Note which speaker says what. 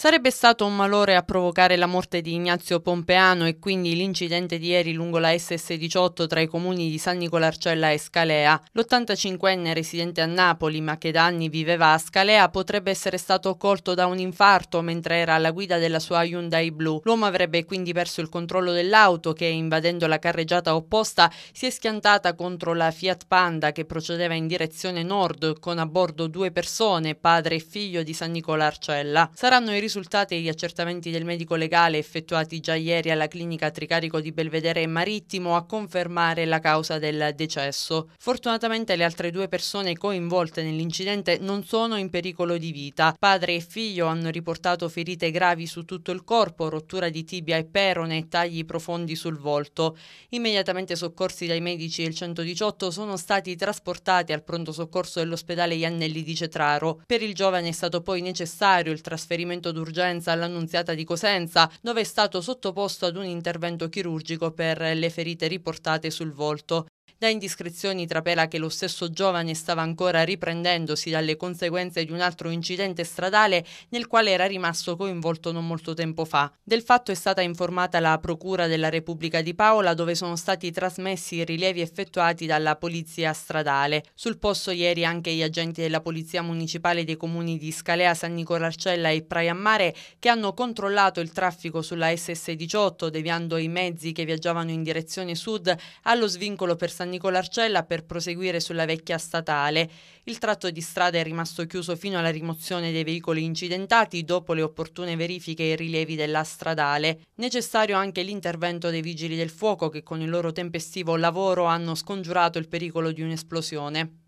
Speaker 1: Sarebbe stato un malore a provocare la morte di Ignazio Pompeano e quindi l'incidente di ieri lungo la SS18 tra i comuni di San Nicolarcella e Scalea. L'85enne residente a Napoli, ma che da anni viveva a Scalea, potrebbe essere stato colto da un infarto mentre era alla guida della sua Hyundai blu. L'uomo avrebbe quindi perso il controllo dell'auto che, invadendo la carreggiata opposta, si è schiantata contro la Fiat Panda che procedeva in direzione nord con a bordo due persone, padre e figlio di San Nicolarcella. Saranno i risultati gli accertamenti del medico legale effettuati già ieri alla clinica Tricarico di Belvedere e Marittimo a confermare la causa del decesso. Fortunatamente le altre due persone coinvolte nell'incidente non sono in pericolo di vita. Padre e figlio hanno riportato ferite gravi su tutto il corpo, rottura di tibia e perone e tagli profondi sul volto. Immediatamente soccorsi dai medici del 118 sono stati trasportati al pronto soccorso dell'ospedale Iannelli di Cetraro. Per il giovane è stato poi necessario il trasferimento d'urgenza all'Annunziata di Cosenza, dove è stato sottoposto ad un intervento chirurgico per le ferite riportate sul volto. Da indiscrezioni trapela che lo stesso giovane stava ancora riprendendosi dalle conseguenze di un altro incidente stradale nel quale era rimasto coinvolto non molto tempo fa. Del fatto è stata informata la Procura della Repubblica di Paola dove sono stati trasmessi i rilievi effettuati dalla Polizia stradale. Sul posto ieri anche gli agenti della Polizia Municipale dei comuni di Scalea, San Nicolarcella e Praiammare che hanno controllato il traffico sulla SS18 deviando i mezzi che viaggiavano in direzione sud allo svincolo per San San Nicolarcella per proseguire sulla vecchia statale. Il tratto di strada è rimasto chiuso fino alla rimozione dei veicoli incidentati dopo le opportune verifiche e rilievi della stradale. Necessario anche l'intervento dei vigili del fuoco che con il loro tempestivo lavoro hanno scongiurato il pericolo di un'esplosione.